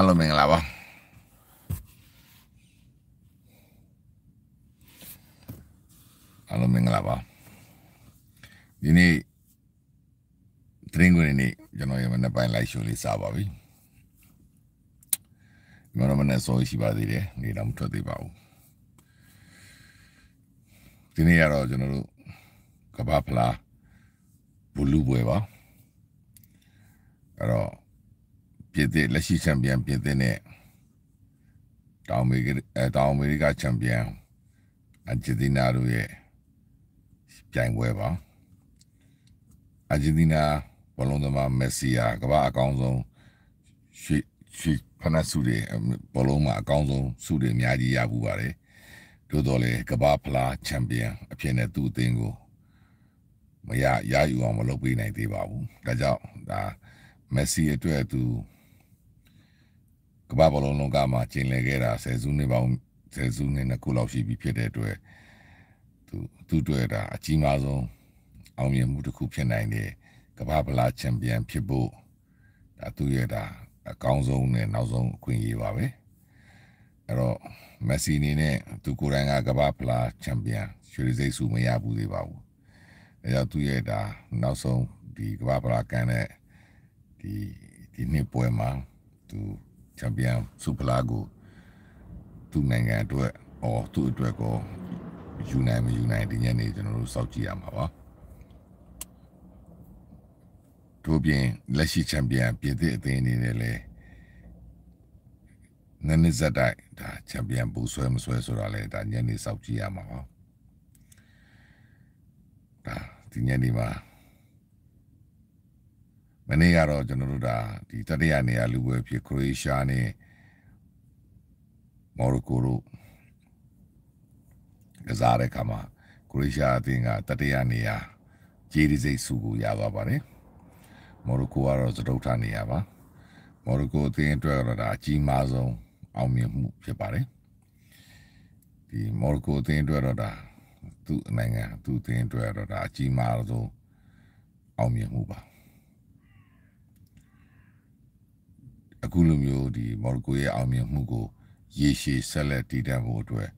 အားလုံးမင်္ဂလာပါအားလုံးမင်္ဂလာပါဒီနေ့တရင်ကိုနေကျွန်တော်ရမနေ့ပိုင်းလိုက်ရှိုးလေးစားပါပြီကျွန်တော်မနေ့စောရှိပါသေးတယ်နေတော့မထွက်သေးပါဘူးဒီနေ့ကတော့ကျွန်တော်တို့ကဘာဖလားဘလူးပွဲပါအဲ့တော့ပြင်သစ်လက်ရှိချန်ပီယံပြင်သစ်နဲ့တောင်အမေရိကတောင်အမေရိကချန်ပီယံအာဂျင်တီးနားတို့ရဲ့ပြိုင်ပွဲပါအာဂျင်တီးနားဘောလုံးသမားမက်ဆီယာကမ္ဘာအကောင်းဆုံးရွှေရွှေဖနဆုတွေဘောလုံးမှာအကောင်းဆုံးဆုတွေအများကြီးရပူပါတယ်သို့တော်လည်းကမ္ဘာဖလားချန်ပီယံအဖြစ်နဲ့သူ့အသင်းကိုမရရယူအောင်မလုပ်ပေးနိုင်သေးပါဘူးဒါကြောင့်ဒါမက်ဆီအတွက်သူကမ္ဘာပေါ်လုံးလုံးကမှာကျင်လည်ခဲ့တာဆယ်စုနှစ်ပေါင်းဆယ်စုနှစ်နှစ်ခုလောက်ရှိပြီဖြစ်တဲ့အတွက်သူသူ့တွေ့တာအကြီးမားဆုံးအောင်မြင်မှုတစ်ခုဖြစ်နိုင်တယ်ကမ္ဘာပလာချန်ပီယံဖြစ်ဖို့ဒါသူ့ရဲ့ဒါအကောင်းဆုံးနဲ့နောက်ဆုံးအခွင့်အရေးပါပဲအဲ့တော့မက်ဆီအနေနဲ့သူကိုယ်တိုင်ကကမ္ဘာပလာချန်ပီယံရွှေစိတ်စုမရဘူးသေးပါဘူးဒါကြောင့်သူ့ရဲ့ဒါနောက်ဆုံးဒီကမ္ဘာပလာကန်တဲ့ဒီဒီနှစ်ပွဲမှာသူချန်ပီယံစုဖလားကိုသူ့နိုင်ငံအတွက် အော်သူ့အတွက်ကောယူနိုင်မယူနိုင်ဒီညနေကျွန်တော်တို့စောင့်ကြည့်ရမှာပါတို့ပြင်လက်ရှိချန်ပီယံပြင်သစ်အသင်းအနေနဲ့လည်းနန်းနစ်ဇက်တိုက်ဒါချန်ပီယံဘူးဆွဲမဆွဲဆိုတာလဲဒါညနေစောင့်ကြည့်ရမှာပါဒါဒီညနေမှာမနေ့ကတော့ကျွန်တော်တို့ဒါဒီတတိယနေရာလူပွဲဖြစ်ခရိုရှားနဲ့မော်ရိုကိုတို့ကစားတဲ့အခါမှာခရိုရှားအသင်းကတတိယနေရာဂျေဒီစိတ်စုကိုရသွားပါတယ်မော်ရိုကိုကတော့သတုထနေရာပါ မော်ရိုကိုအသင်းအတွက်ကတော့ဒါအကြီးမားဆုံးအောင်မြင်မှုဖြစ်ပါတယ်ဒီမော်ရိုကိုအသင်းအတွက်တော့ဒါသူ့နိုင်ငံသူ့အသင်းအတွက်တော့ဒါအကြီးမားဆုံးအောင်မြင်မှုပါအခုလိုမျိုးဒီမော်ရိုကိုရဲ့အောင်မြင်မှုကို ရေရှည်ဆက်လက်တည်တံ့ဖို့အတွက်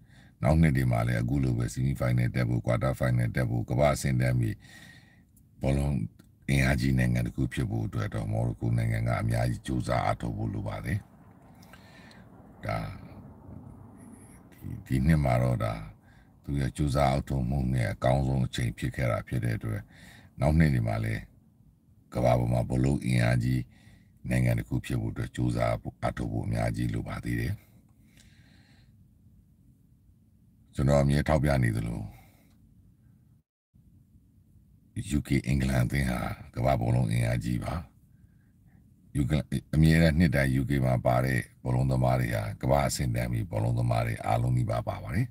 နောက်နှစ်တွေမှာလည်းအခုလိုပဲဆီမီဖိုင်နယ်တက်ဖို့ကွာတာဖိုင်နယ်တက်ဖို့ကမ္ဘာအဆင့်တန်းပြီးဘောလုံးအင်အားကြီးနိုင်ငံတစ်ခုဖြစ်ဖို့အတွက်တော့မော်ရိုကိုနိုင်ငံကအများကြီးစူးစမ်းအားထုတ်ဖို့လိုပါတယ်။ဒါဒီဒီနှစ်မှာတော့ဒါသူရဲ့စူးစမ်းအားထုတ်မှုနဲ့အကောင်းဆုံးအချိန်ဖြစ်ခဲ့တာဖြစ်တဲ့အတွက်နောက်နှစ်တွေမှာလည်းကမ္ဘာပေါ်မှာဘောလုံးအင်အားကြီးနိုင်ငံတစ်ခုဖြစ်ဖို့အတွက်စူးစမ်းအထောက်ဖို့အများကြီးလိုပါသေးတယ်ကျွန်တော်အမြဲထောက်ပြနေသလို UK အင်္ဂလန်အသင်းဟာကမ္ဘာဘောလုံးအင်အားကြီးပါ UK အမြဲတမ်းနှစ်တိုင်း UK မှာပါတဲ့ဘောလုံးသမားတွေဟာကမ္ဘာအဆင့်တန်းပြီးဘောလုံးသမားတွေအားလုံးဒီပါပါပါတယ်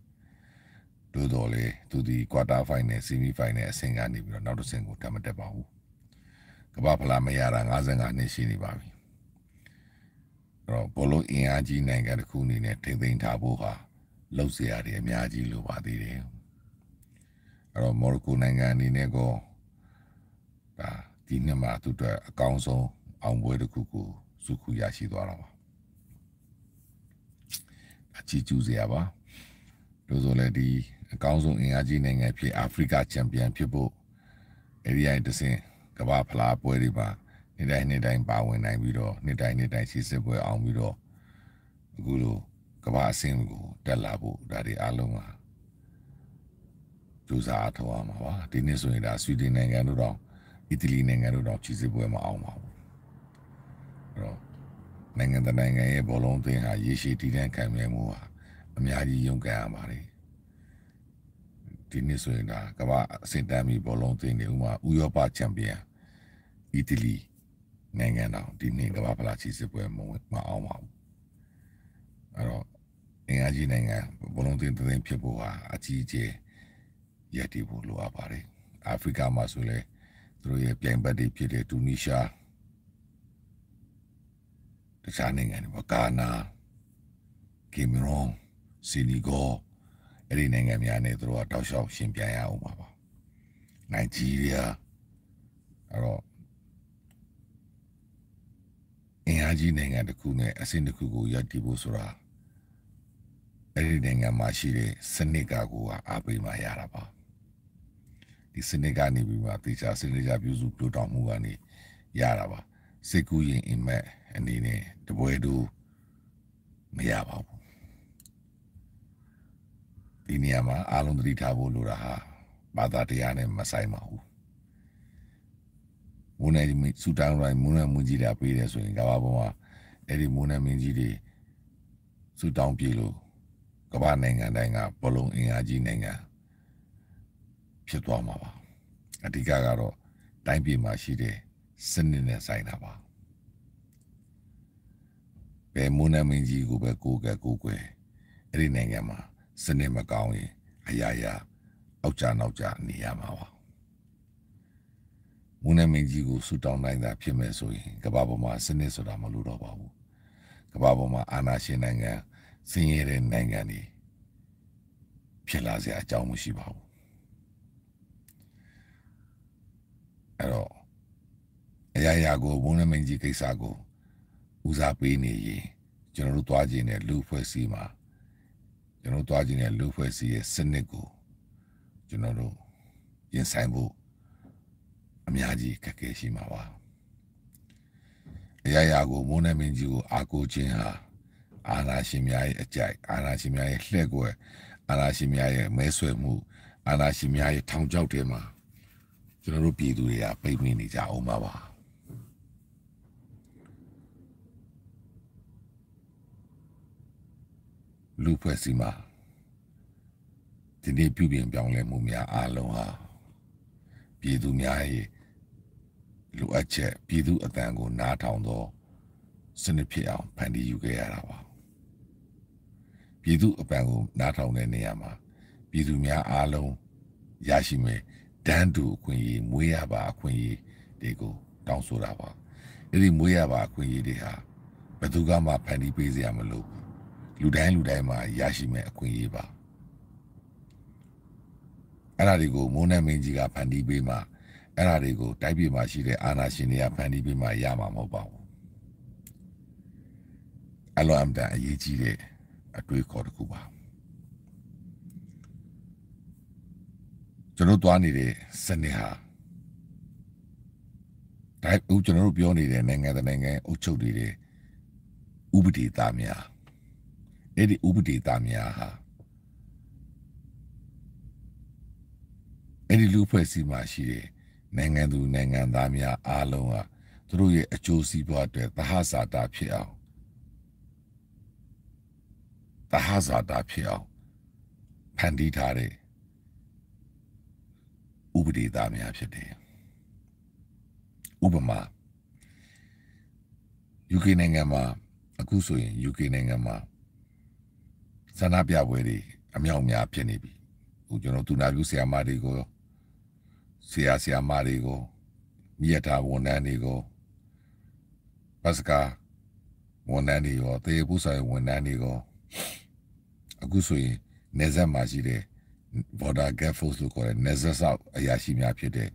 တို့တော်လေသူဒီ quarter final semi final အဆင့်ကနေပြီးတော့နောက်တစ်ဆင့်ကိုတက်မတက်ပါဘူးကမ္ဘာဖလားမရတာ55နှစ်ရှိနေပါပြီအဲ့တော့ဘောလုံးအင်အားကြီးနိုင်ငံတစ်ခုအနေနဲ့ထိမ့်သိမ်းထားဖို့ဟာလောက်စရာတွေအများကြီးလိုပါသေးတယ်အဲ့တော့မော်ရိုကိုနိုင်ငံအနေနဲ့ကောဒါဒီနှစ်မှာသူတို့အကောင်းဆုံးအောင်ပွဲတစ်ခုကိုစုခုရရှိသွားတာပါအချီကျူးစရာပါလို့ဆိုလဲဒီအကောင်းဆုံးအင်အားကြီးနိုင်ငံဖြစ်အာဖရိကချန်ပီယံဖြစ်ဖို့အဲဒီအတိုင်းတစဉ်ကဘာဖလားပွဲတွေပါနေ့တိုင်းနေ့တိုင်းပါဝင်နိုင်ပြီးတော့နေ့တိုင်းနေ့တိုင်းစီစစ်ပွဲအောင်ပြီးတော့အခုလိုကဘာအဆင့်ကိုတက်လာဖို့ဒါတွေအားလုံးဟာကြိုးစားထောက်အောင်ပါပါဒီနေ့ဆိုရင်ဒါဆွီဒင်နိုင်ငံတို့တော့အီတလီနိုင်ငံတို့တော့စီစစ်ပွဲမအောင်ပါဘူးအဲ့တော့နိုင်ငံတကာနိုင်ငံရဲ့ဘောလုံးသင်းဟာရေရှည်တည်တံ့ခံမြဲမှုဟာအများကြီးရုန်းကန်ရပါတယ်ဒီနေ့ဆိုရင်ဒါကမ္ဘာအဆင့်တန်းမီဘောလုံးသင်းတွေဥမာဥရောပချန်ပီယံအီတလီနိုင်ငံတော်ဒီနေ့ကမ္ဘာဖလားချီစစ်ပွဲမဝင်မအောင်ပါဘူးအဲ့တော့အင်အားကြီးနိုင်ငံဘလုံးတင်တင်ဖြစ်ဖို့ဟာအကြီးအကျယ်ရည်တည်ဖို့လိုအပ်ပါတယ်အာဖရိကမှာဆိုလဲသူတို့ရဲ့ပြိုင်ဘက်တွေဖြစ်တဲ့တူနီးရှားတခြားနိုင်ငံတွေပေါ့ကာနာကင်မရွန်ဆီနီဂေါအဲ့ဒီနိုင်ငံများနဲ့သူတို့ကတောက်လျှောက်ရှင်ပြိုင်ရအောင်ပါပါနိုင်ဂျီးရီးယားအဲ့တော့အင်အားကြီးနိုင်ငံတစ်ခုနဲ့အဆင့်တစ်ခုကိုရည်တည်ဖို့ဆိုတာအဲ့ဒီနိုင်ငံမှာရှိတဲ့စနစ်ကကိုအားပေးမှရတာပါဒီစနစ်ကနေပြီးမှတေချာစနစ်ကြပြုစုပြုတောင်မှုကနေရတာပါစိတ်ကူးရင်အိမ်မက်အနေနဲ့တပွဲတူမရပါဘူးဒီနေရာမှာအားလုံးသတိထားဖို့လိုတာဟာဘာသာတရားနဲ့မဆိုင်ပါဘူးမိုးနဲ့ဆူတောင်းတိုင်းမိုးနဲ့မွန်းကြီးတာပေးတယ်ဆိုရင်ကဘာပေါ်မှာအဲ့ဒီမိုးနဲ့မင်းကြီးတွေဆူတောင်းပြေလို့ကဘာနိုင်ငံတိုင်းကဘလုံးအင်အားကြီးနိုင်ငံဖြစ်သွားမှာပါအဓိကကတော့တိုင်းပြည်မှာရှိတဲ့စနစ်နဲ့ဆိုင်တာပါဘယ်မွန်းနဲ့မင်းကြီးကိုပဲကိုယ်ကကိုယ်ကွယ်အဲ့ဒီနိုင်ငံမှာစနစ်မကောင်းရင်အရာရာအောက်ကြနောက်ကြနေရမှာပါမူနမင်းကြီးကိုဆူတောင်းနိုင်တာဖြစ်မယ်ဆိုရင်ကမ္ဘာပေါ်မှာစနစ်ဆိုတာမလိုတော့ပါဘူးကမ္ဘာပေါ်မှာအာဏာရှင်နိုင်ငံစင်ရတဲ့နိုင်ငံတွေဖြစ်လာစရာအကြောင်းမရှိပါဘူးအဲ့တော့အရာရာကိုမူနမင်းကြီးကိစ္စကိုဦးစားပေးနေရင်ကျွန်တော်တို့သွားခြင်းနဲ့လူဖွဲ့စည်းမှာကျွန်တော်တို့သွားခြင်းနဲ့လူဖွဲ့စည်းရဲ့စနစ်ကိုကျွန်တော်တို့ရင်ဆိုင်ဖို့အများကြီးခက်ခဲရှိမှာပါအရာရာကိုမိုးနဲ့မင်းကြီးကိုအာကိုခြင်းဟာအာနာရှင်များရဲ့အကြိုက်အာနာရှင်များရဲ့လှဲ့ကွယ်အာနာရှင်များရဲ့မဲဆွယ်မှု အာနာရှင်များရဲ့ထောင်ချောက်တွေမှာကျွန်တော်တို့ပြည်သူတွေကပိတ်မိနေကြအောင်ပါပါလူဖွဲ့စီမှာဒီနေ့ပြုပြင်ပြောင်းလဲမှုများအလုံးဟာပြည်သူများ၏လိုအပ်ချက်ပြည်သူအသံကိုနားထောင်သောစနစ်ဖြစ်အောင်ဖန်တီးယူခဲ့ရတာပါပြည်သူအပံကိုနားထောင်တဲ့နေရာမှာပြည်သူများအားလုံးရရှိမယ်တန်းတူအခွင့်အရေးမွေးရပါအခွင့်အရေးတွေကို တောင်းဆိုတာပါအဲ့ဒီမွေးရပါအခွင့်အရေးတွေဟာဘယ်သူကမှဖန်တီးပေးစရာမလိုလူတိုင်းလူတိုင်းမှာရရှိမယ်အခွင့်အရေးပါအဲ့ဒါတွေကိုမိုးနဲ့မင်းကြီးကဖန်တီးပေးမှအဲ့ဒါတွေကိုတိုက်ပြည်မှာရှိတဲ့အာဏာရှင်တွေကဖန်တီးပေးမှရမှာမဟုတ်ပါဘူးအလွန်အမတန်အရေးကြီးတဲ့အတွေ့အခေါ်တစ်ခုပါကျွန်တော်သွားနေတဲ့စနစ်ဟာဒါဦးကျွန်တော်တို့ပြောနေတဲ့နိုင်ငံတနိုင်ငံအုပ်ချုပ်နေတဲ့ဥပဒေသားများအဲ့ဒီဥပဒေသားများဟာအဲ့ဒီလူဖွဲ့စည်းမှရှိတဲ့နိုင်ငံသူနိုင်ငံသားများအားလုံးကသူတို့ရဲ့အကျိုးစီးပွားအတွက်သဟဇာတာဖြစ်အောင်သဟဇာတာဖြစ်အောင်ဖန်တီးထားတဲ့ဥပဒေသားများဖြစ်တယ်ဥပမာ UK နိုင်ငံမှာအခုဆိုရင် UK နိုင်ငံမှာဆန္ဒပြပွဲတွေအမြောက်များဖြစ်နေပြီဟိုကျွန်တော်သူနာပြုဆရာမတွေကိုရောဆရာဆရာမတွေကိုမြတ်တာဝန်ထမ်းတွေကိုပတ်စကားဝန်ထမ်းတွေရောတေပုဆိုင်ဝန်ထမ်းတွေရောအခုဆိုရင်နေဆက်မှာရှိတဲ့ border gap force လို့ခေါ်တဲ့နေဆက်ဆောက်အရာရှိများဖြစ်တဲ့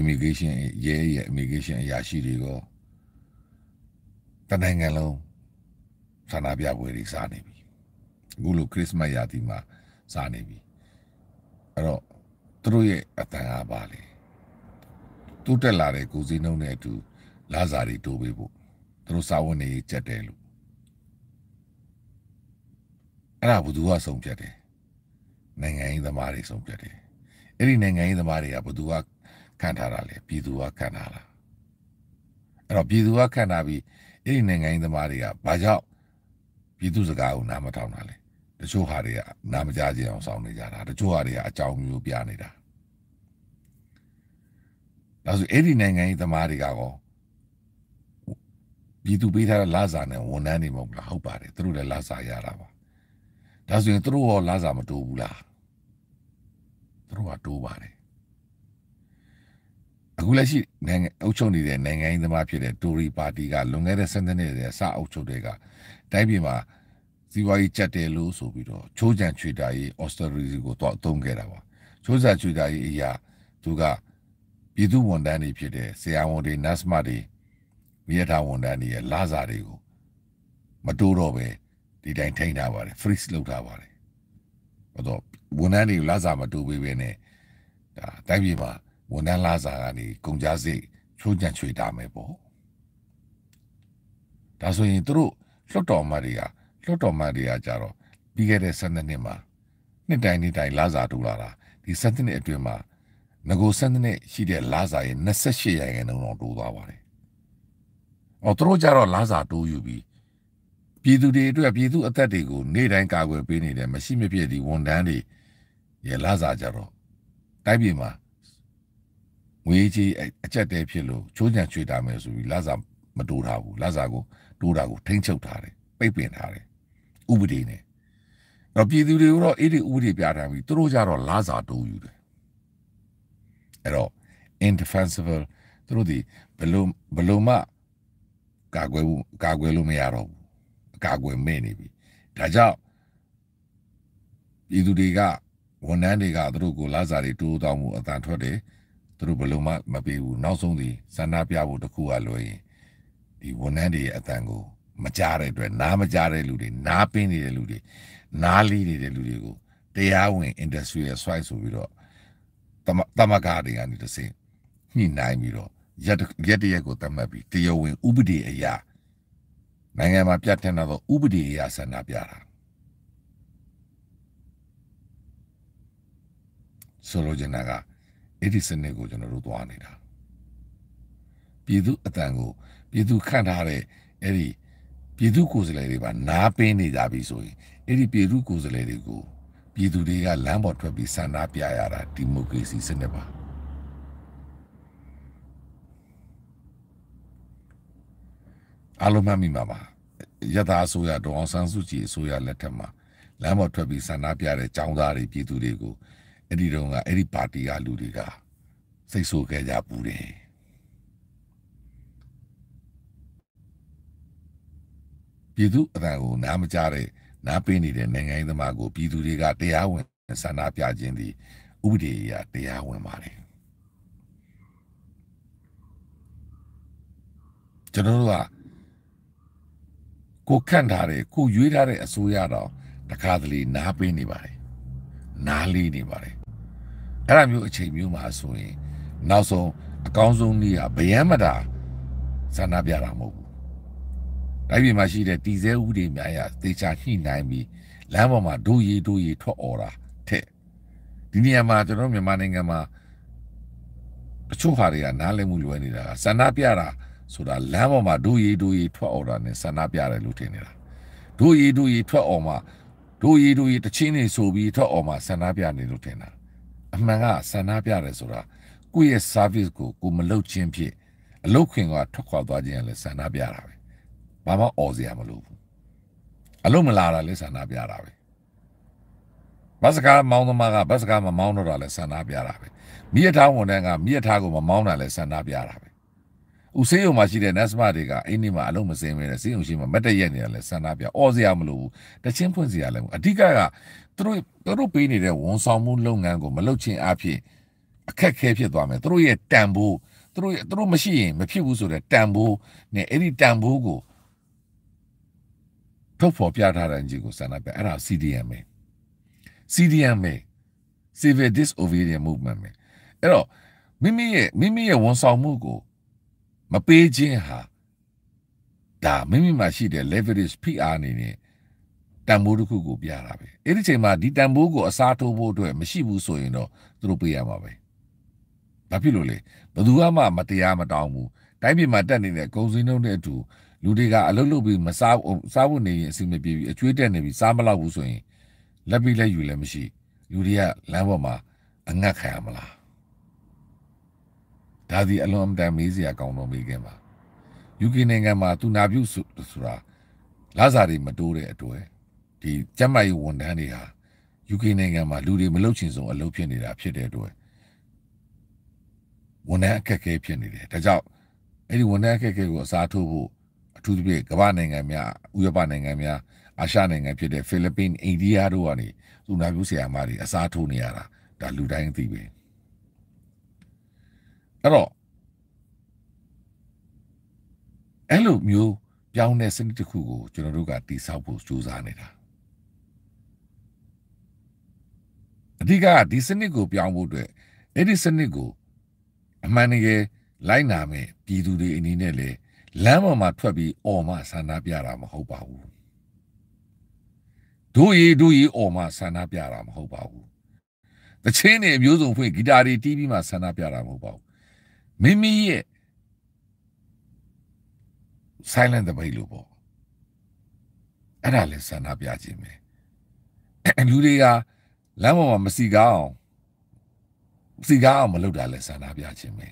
immigration ရဲရဲ immigration အရာရှိတွေရောတနိုင်ငံလုံးဆန္ဒပြပွဲတွေစားနေပြီအခုလိုခရစ်မတ်ရာသီမှာစားနေပြီအဲ့တော့သူတို့ရဲ့အတန်အားပါလေတိုးတက်လာတဲ့ကိုစည်းနှုံးနဲ့အတူလာစာတွေတိုးပေးဖို့သူတို့စာဝန်တွေကြက်တယ်လို့အဲ့ဒါဘသူကဆုံးဖြတ်တယ်နိုင်ငံရေးသမားတွေဆုံးဖြတ်တယ်အဲ့ဒီနိုင်ငံရေးသမားတွေကဘသူကခံထားတာလဲပြည်သူကခံထားတာအဲ့တော့ပြည်သူကခံထားပြီးအဲ့ဒီနိုင်ငံရေးသမားတွေကဘာကြောင့်ပြည်သူစကားကိုနားမထောင်တာလဲတချို့ဟာတွေကနားမကြားကြအောင်စောင့်နေကြတာတချို့ဟာတွေကအကြောင်းမျိုးပြနေတာဒါဆိုအဲ့ဒီနိုင်ငံရေးသမားတွေကကောပြည်သူပေးထားတဲ့လာစာနဲ့ဝန်ထမ်းတွေမဟုတ်လားဟုတ်ပါတယ်သူတို့လည်းလာစာရတာပါဒါဆိုရင်သူတို့ရောလာစာမတိုးဘူးလားသူတို့ကတိုးပါတယ်အခုလက်ရှိနိုင်ငံအုပ်ချုပ်နေတဲ့နိုင်ငံရေးသမားဖြစ်တဲ့တိုရီပါတီကလွန်ခဲ့တဲ့ဆယ်နှစ်တွေအစအုပ်ချုပ်တဲ့ကတိုင်းပြည်မှာစီးပွားရေးကျက်တယ်လို့ဆိုပြီးတော့ချိုးချံချွေတာရေးအော်စတရီကိုတော့အသုံးခဲ့တာပါချိုးချံချွေတာရေးအရာသူကပြည်သူဝန်ထမ်းတွေဖြစ်တဲ့ဆရာဝန်တွေနတ်စမတွေမိရထားဝန်ထမ်းတွေရဲ့လစာတွေကို မတိုးတော့ပဲဒီတိုင်းထိန်းထားပါတယ် freeze လုပ်ထားပါတယ်ဟောတော့ဝန်ထမ်းတွေလစာမတိုးပေးပဲနဲ့ဒါတိုင်းပြည်မှာဝန်ထမ်းလစာကနေကုန်ကြစိတ်ချိုးချံ့ချွေတာမယ်ပေါ့ဒါဆိုရင်သူတို့လွှတ်တော်မှတ်တွေကလွှတ်တော်မှတ်တွေကကြတော့ပြီးခဲ့တဲ့12နှစ်မှာနှစ်တိုင်းနှစ်တိုင်းလစာတိုးလာတာဒီ7နှစ်အတွင်းမှာငကိုဆန်းတဲ့ရှိတဲ့လာစာရဲ့28ရာခိုင်နှုန်းတော့တိုးသွားပါတယ်။အော်သူတို့ကြတော့လာစာတိုးယူပြီးပြည်သူတွေအတွက်ပြည်သူအသက်တွေကိုနေ့တိုင်းကာကွယ်ပေးနေတယ်မရှိမဖြစ်ဒီဝန်ထမ်းတွေရဲ့လာစာကြတော့တိုက်ပြည်မှာငွေကြီးအကျက်တဲဖြစ်လို့ချိုးညံချွေတာမယ်ဆိုပြီးလာစာမတိုးထားဘူးလာစာကို တိုးတာကိုထိမ့်ချုပ်ထားတယ်ပိတ်ပင်ထားတယ်ဥပဒေနဲ့တော့ပြည်သူတွေကတော့အဲ့ဒီဥပဒေပြဋ္ဌာန်းပြီးသူတို့ကြတော့လာစာတိုးယူတယ်အဲ့တော့ indefensible သူတို့ဒီဘလို့ဘလို့မှကာကွယ်ဘူးကာကွယ်လို့မရတော့ဘူးကာကွယ်မဲ့နေပြီဒါကြောင့်ဤသူတွေကဝန်ထမ်းတွေကသူတို့ကိုလာစားတွေတိုးတောင်းမှုအတန်ထွက်တယ်သူတို့ဘလို့မှမပေးဘူးနောက်ဆုံးဒီဆန္ဒပြဖို့တခုကလွယ်ရင်ဒီဝန်ထမ်းတွေရဲ့အတန်ကို မကြားတဲ့အတွက်နားမကြားတဲ့လူတွေနားပင်းနေတဲ့လူတွေနားလီနေတဲ့လူတွေကိုတရားဝင် industrial site ဆိုပြီးတော့တမကာတွေကနေတစင်ညှိနှိုင်းပြီးတော့ရက်ရက်တရက်ကိုသတ်မှတ်ပြီးတရားဝင်ဥပဒေအရနိုင်ငံမှာပြဋ္ဌာန်းသောဥပဒေအရဆန္ဒပြတာဆိုလိုချင်တာကအဲ့ဒီစနစ်ကိုကျွန်တော်တို့သွားနေတာပြည်သူအတန်ကိုပြည်သူခန့်ထားတဲ့အဲ့ဒီပြည်သူကိုယ်စားလှယ်တွေပါနားပင်းနေကြပြီဆိုရင်အဲ့ဒီပြည်သူကိုယ်စားလှယ်တွေကိုပြည်သူတွေကလမ်းပေါ်ထွက်ပြီးဆန္ဒပြရတာဒီမိုကရေစီစနစ်ပါအလုံးမမိပါပါရတာအစိုးရဒေါအောင်ဆန်းစုကြည်အစိုးရလက်ထက်မှာလမ်းပေါ်ထွက်ပြီးဆန္ဒပြတဲ့ចောင်းသားတွေပြည်သူတွေကိုအဲ့ဒီတော့ကအဲ့ဒီပါတီကလူတွေကစိတ်ဆိုးခဲ့ကြပူတယ်ပြည်သူအတန်ကိုနားမကြားတဲ့နားပေးနေတဲ့နိုင်ငံရေးသမားကိုပြည်သူတွေကတရားဝင်ဆန္ဒပြခြင်းသည်ဥပဒေအရတရားဝင်ပါတယ်ကျွန်တော်တို့ကကိုခန့်ထားတဲ့ကိုရွေးထားတဲ့အစိုးရတော်တခါတလေနားပေးနေပါတယ်နားလေးနေပါတယ်အဲ့လိုမျိုးအချိန်မျိုးမှာဆိုရင်နောက်ဆုံးအကောင်းဆုံးနေ့ကဗယံမတာဆန္ဒပြတာမဟုတ်ဘူးတိုင်းပြည်မှာရှိတဲ့တည်ဆဲဥတွေများရာသေချာရှိနိုင်ပြီးလမ်းပေါ်မှာဒိုးရီဒိုးရီထွက်អော်တာထက်ဒီနေရာမှာကျွန်တော်မြန်မာနိုင်ငံမှာတချို့ဟာတွေကနားလည်မှုလွယ်နေတာကဆန္ဒပြတာဆိုတာလမ်းပေါ်မှာဒိုးရီဒိုးရီထွက်អော်တာနဲ့ဆန္ဒပြတယ်လို့ထင်နေတာဒိုးရီဒိုးရီထွက်អော်မှာဒိုးရီဒိုးရီတချင်းနေဆိုပြီးထွက်អော်မှာဆန္ဒပြနေလို့ထင်တာအမှန်ကဆန္ဒပြတယ်ဆိုတာကိုယ့်ရဲ့ service ကိုကိုမလုပ်ခြင်းဖြင့်အလုပ်ခွင်ကထွက်ခွာသွားခြင်းလည်းဆန္ဒပြတာပဲဘာမှအော်စရာမလိုဘူးအလုံးမလာတာလဲဆန္ဒပြတာပဲဘတ်စကားမောင်းသမားကဘတ်စကားမမောင်းတော့တာလဲဆန္ဒပြတာပဲမိရထားဝန်ထမ်းကမိရထားကိုမမောင်းတာလဲဆန္ဒပြတာပဲဦးစေးရုံမှာရှိတဲ့နတ်စမတွေကအင်းဒီမှာအလုံးမစင်းမဲတဲ့စေးရုံရှိမှာမတ်တရက်နေတာလဲဆန္ဒပြအော်စရာမလိုဘူးတချင်းဖွင့်စရာလဲအဓိကကသူတို့သူတို့ပေးနေတဲ့ဝန်ဆောင်မှုလုပ်ငန်းကိုမလုပ်ခြင်းအဖြစ်အခက်ခဲဖြစ်သွားမယ်သူတို့ရဲ့တန်ဖိုးသူတို့သူတို့မရှိရင်မဖြစ်ဘူးဆိုတဲ့တန်ဖိုးနဲ့အဲ့ဒီတန်ဖိုးကိုထုတ်ဖော်ပြထားတဲ့ညီကိုဆန္ဒပြအဲ့ဒါ CDM ပဲ CDM ပဲ Civil Disobedience Movement ပဲအဲ့တော့မိမိရဲ့မိမိရဲ့ဝန်ဆောင်မှုကိုမပေးခြင်းဟာဒါမိမိမှာရှိတဲ့ leverage ဖိအားအနေနဲ့တန်ဖိုးတစ်ခုကိုပြတာပဲအဲ့ဒီချိန်မှာဒီတန်ဖိုးကိုအစားထိုးဖို့အတွက်မရှိဘူးဆိုရင်တော့သူတို့ပေးရမှာပဲဘာဖြစ်လို့လဲဘယ်သူမှမတရားမတောင်းဘူးတိုင်းပြည်မှာတက်နေတဲ့ကုန်စည်နှုန်းနဲ့အတူလူတွေကအလုပ်လုပ်ပြီးမစားစားဖို့နေရင်အဆင်မပြေဘူးအကျွေးတက်နေပြီးစားမလောက်ဘူးဆိုရင်လက်ပြီးလက်ယူလည်းမရှိလူတွေကလမ်းပေါ်မှာအငတ်ခံရမလားဒါဒီအလွန်အမတန်မေးစရာကောင်းတော့မေးခင်ပါ UK နိုင်ငံမှာသူနာပြုဆိုတာလစာတွေမတိုးတဲ့အတွေ့ဒီကျန်းမာရေးဝန်ထမ်းတွေဟာ UK နိုင်ငံမှာလူတွေမလုပ်ချင်ဆုံးအလုပ်ဖြစ်နေတာဖြစ်တဲ့အတွက်ဝန်ထမ်းအခက်အခဲဖြစ်နေတယ်ဒါကြောင့်အဲ့ဒီဝန်ထမ်းအခက်အခဲကိုအစားထိုးဖို့ထူးသဖြင့်ကမ္ဘာနိုင်ငံများဥရောပနိုင်ငံများအာရှနိုင်ငံဖြစ်တဲ့ဖိလစ်ပိန်းအိန္ဒိယတို့ကနေသူနာပြုဆရာမတွေအစားထိုးနေရတာဒါလူတိုင်းသိပဲအဲ့တော့အဲ့လိုမျိုးပြောင်းတဲ့စနစ်တစ်ခုကိုကျွန်တော်တို့ကတည်ဆောက်ဖို့ကြိုးစားနေတာအဓိကဒီစနစ်ကိုပြောင်းဖို့အတွက်အဲ့ဒီစနစ်ကိုအမှန်တကယ်လိုက်နာမယ်ပြည်သူတွေအနေနဲ့လည်းလမ်းပေါ်မှာထွက်ပြီးအော်မဆန္ဒပြတာမဟုတ်ပါဘူးဒူရီဒူရီအော်မဆန္ဒပြတာမဟုတ်ပါဘူးတချင်းတွေအမျိုးစုံဖွင့်ဂီတာတွေတီးပြီးမှဆန္ဒပြတာမဟုတ်ပါဘူးမိမိရဲ့ silent debate လို့ပေါ့အဲ့ဒါလဲဆန္ဒပြခြင်းပဲလူတွေကလမ်းပေါ်မှာမစီကားအောင်စီကားအောင်မလုပ်တာလဲဆန္ဒပြခြင်းပဲ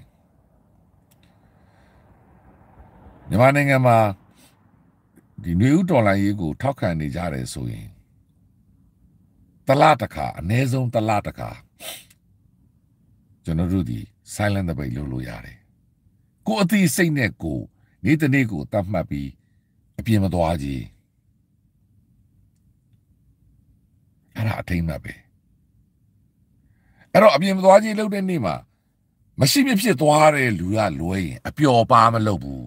မြန်မာနိုင်ငံမှာဒီနေဦးတော်လိုင်းရေးကိုထောက်ခံနေကြတယ်ဆိုရင်တလားတစ်ခါအ ਨੇ ဆုံးတလားတစ်ခါကျွန်တော်တို့ဒီ silent debate လုပ်လို့ရတယ်ကိုအသိစိတ်နဲ့ကို နေ့တနေ့ကိုတတ်မှတ်ပြီးအပြင်းမသွားကြီးအဲ့ဒါအထိမ့်မှပဲအဲ့တော့အပြင်းမသွားကြီးလုပ်တဲ့နေ့မှာမရှိမဖြစ်သွားတဲ့လူကလွဲရင်အပျော်ပါမလုပ်ဘူး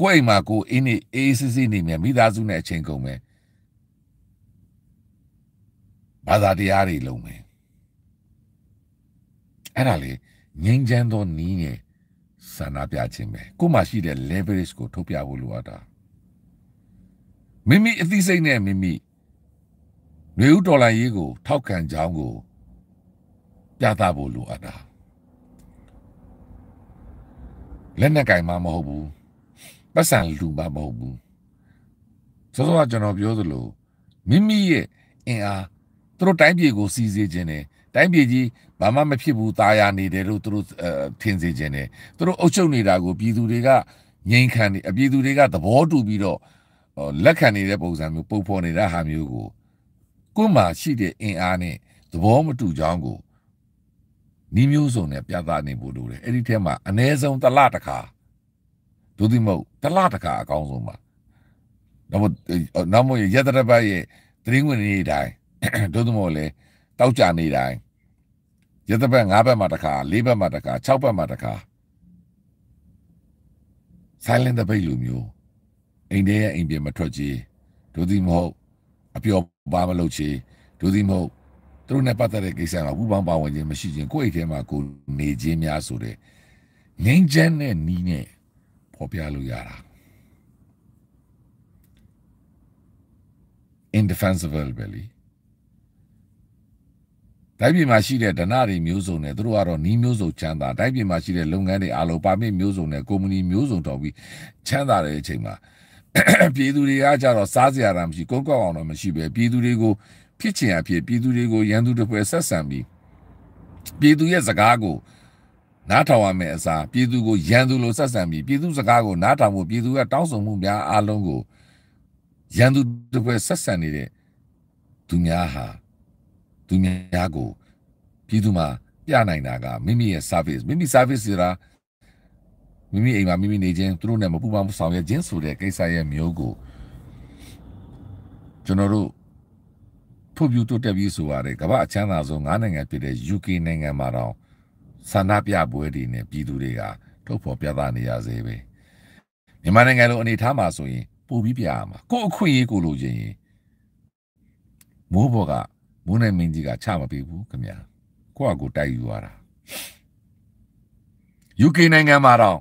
ကိုယ့်အိမ်မှာကိုအင်းနေအေးစစ်စစ်နေမြဲမိသားစုနဲ့အချိန်ကုန်မယ်ဘာသာတရားတွေလုံးမယ်အဲ့ဒါလေငြိမ်းချမ်းသောနီးငယ်ဆန္ဒပြခြင်းပဲကို့မှာရှိတဲ့ leverage ကိုထုတ်ပြဖို့လိုအပ်တာမိမိအသိစိတ်နဲ့မိမိနေဦးဒေါ်လာရေးကို ထောက်ခံကြောင်းကိုပြသဖို့လိုအပ်တာလက်နက်ကင်မှမဟုတ်ဘူးပတ်စံလူမမဟုတ်ဘူးစောစောကကျွန်တော်ပြောသလိုမိမိရဲ့အင်အားသူတို့တိုင်းပြည်ကိုစီစေခြင်းတယ်တိုင်းပြည်ကြီးဘာမှမဖြစ်ဘူးตายရနေတယ်လို့သူတို့ထင်စေခြင်းတယ်သူတို့အုပ်ချုပ်နေတာကို ပြည်သူတွေကငြိမ်ခံနေအပြည်သူတွေကသဘောတူပြီးတော့လက်ခံနေတဲ့ပုံစံမျိုးပုံဖော်နေတာဟာမျိုးကိုကိုယ်မှာရှိတဲ့အင်အားနဲ့သဘောမတူကြောင်းကိုနှီးမျိုးစုံနဲ့ပြသနေဖို့လိုတယ်အဲ့ဒီထဲမှာအ ਨੇ ဆုံးတစ်လတစ်ခါဒုတိမဟုတ်တလားတကာအကောင်းဆုံးပါနောက်မနောက်မရတရပတ်ရဲ့သတင်းဝင်နေတိုင်းဒုတိမဟုတ်လေတောက်ကြနေတိုင်းရတပတ်၅ဘက်မှာတကာ၄ဘက်မှာတကာ၆ဘက်မှာတကာ silent debate လိုမျိုးအိန္ဒိယရဲ့အိမ်ပြန်မထွက်ကြီးဒုတိမဟုတ်အပျော်ပါမလုပ်ချေဒုတိမဟုတ်သူတို့နဲ့ပတ်သက်တဲ့ကိစ္စမှာဥပပေါင်းပါဝင်ခြင်းမရှိခြင်းကိုယ့်အိမ်ထဲမှာကိုနေခြင်းများဆိုတဲ့ငြိမ်းချမ်းတဲ့နီးနဲ့ဖော်ပြလို့ရတာ indefensible ပဲလေတိုင်းပြည်မှာရှိတဲ့ဒဏ္ဍာရီမျိုးစုံနဲ့သူတို့ကတော့နီးမျိုးစုံချမ်းသာတိုင်းပြည်မှာရှိတဲ့လုပ်ငန်းတွေအားလုံးပါမစ်မျိုးစုံနဲ့ကုမ္ပဏီမျိုးစုံတော်ပြီးချမ်းသာတဲ့အချိန်မှာပြည်သူတွေကကြတော့စားစရာတာမရှိကုန်းကောက်အောင်တော့မရှိပဲပြည်သူတွေကိုဖြစ်ချင်အဖြစ်ပြည်သူတွေကိုရန်သူတစ်ပွဲဆက်ဆံပြီးပြည်သူရဲ့စကားကိုနားထောင်ရမယ့်အစားပြည်သူကိုရန်သူလိုဆက်ဆံပြီးပြည်သူစကားကိုနားထောင်ဖို့ပြည်သူကတောင်းဆိုမှုများအလုံးကိုရန်သူတစ်ခွဲဆက်ဆံနေတဲ့သူများဟာသူများကိုပြည်သူမှာပြနိုင်တာကမိမိရဲ့ service မိမိ service ဆိုတာမိမိအိမ်မှာမိမိနေခြင်းသူတို့နဲ့မပူးပေါင်းဆောင်ရွက်ခြင်းဆိုတဲ့ကိစ္စရဲ့မျိုးကိုကျွန်တော်တို့ဖွံ့ဖြိုးတိုးတက်ပြီးဆိုရတယ်ကမ္ဘာအချမ်းသာဆုံး၅နိုင်ငံဖြစ်တဲ့ UK နိုင်ငံမှာတော့ဆန္ဒပြပွဲတွေနဲ့ပြည်သူတွေကထုတ်ဖော်ပြသနေရစေပဲမြန်မာနိုင်ငံလိုအနေထားမှာဆိုရင် ပို့ပြီးပြရမှာကိုအခွင့်အရေးကိုလိုချင်ရင်မိုးဘော်ကမိုးနိုင်မင်းကြီးကချမပေးဘူးခင်ဗျာကိုကကိုတိုက်ယူရတာ UK နိုင်ငံမှာတော့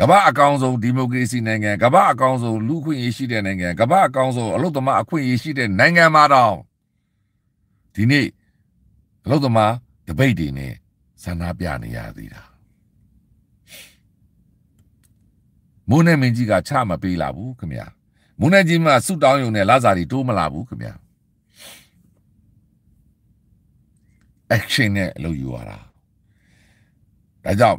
ကမ္ဘာအကောင်ဆုံးဒီမိုကရေစီနိုင်ငံကမ္ဘာအကောင်ဆုံးလူ့ခွင့်ရေးရှိတဲ့နိုင်ငံကမ္ဘာအကောင်ဆုံးအလုသမားအခွင့်ရေးရှိတဲ့နိုင်ငံမှာတော့ဒီနေ့အလုသမားတပိတ်တွေနဲ့ဆန္ဒပြနေရသေးတာမိုးနဲ့မင်းကြီးကချမပေးလာဘူးခင်ဗျာမိုးနဲ့ကြီးမှဆူတောင်းယုံနဲ့လာစာတွေတိုးမလာဘူးခင်ဗျာ action နဲ့အလုပ်ယူရတာဒါကြောင့်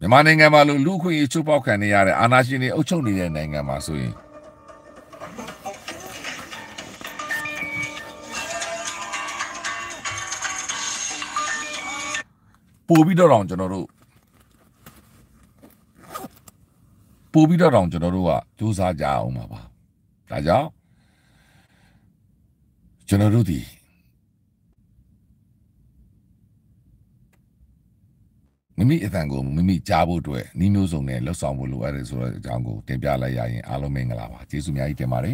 မြန်မာနိုင်ငံမှာလူလူခွင့်ရေးချိုးပေါက်ခံနေရတဲ့အာဏာရှင်တွေအုပ်ချုပ်နေတဲ့နိုင်ငံမှာဆိုရင်ပို့ပြီးတော့တောင်ကျွန်တော်တို့ပို့ပြီးတော့တောင်ကျွန်တော်တို့ကစူးစမ်းကြအောင်ပါပါဒါကြောင့်ကျွန်တော်တို့ဒီမိမိအသံကိုမိမိကြားဖို့အတွက်နှီးမျိုးစုံနဲ့လှုပ်ဆောင်ဖို့လိုအပ်တယ်ဆိုတော့အကြောင်းကိုတင်ပြလိုက်ရရင်အားလုံးမင်္ဂလာပါကျေးဇူးအများကြီးတင်ပါတ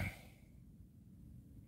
ယ်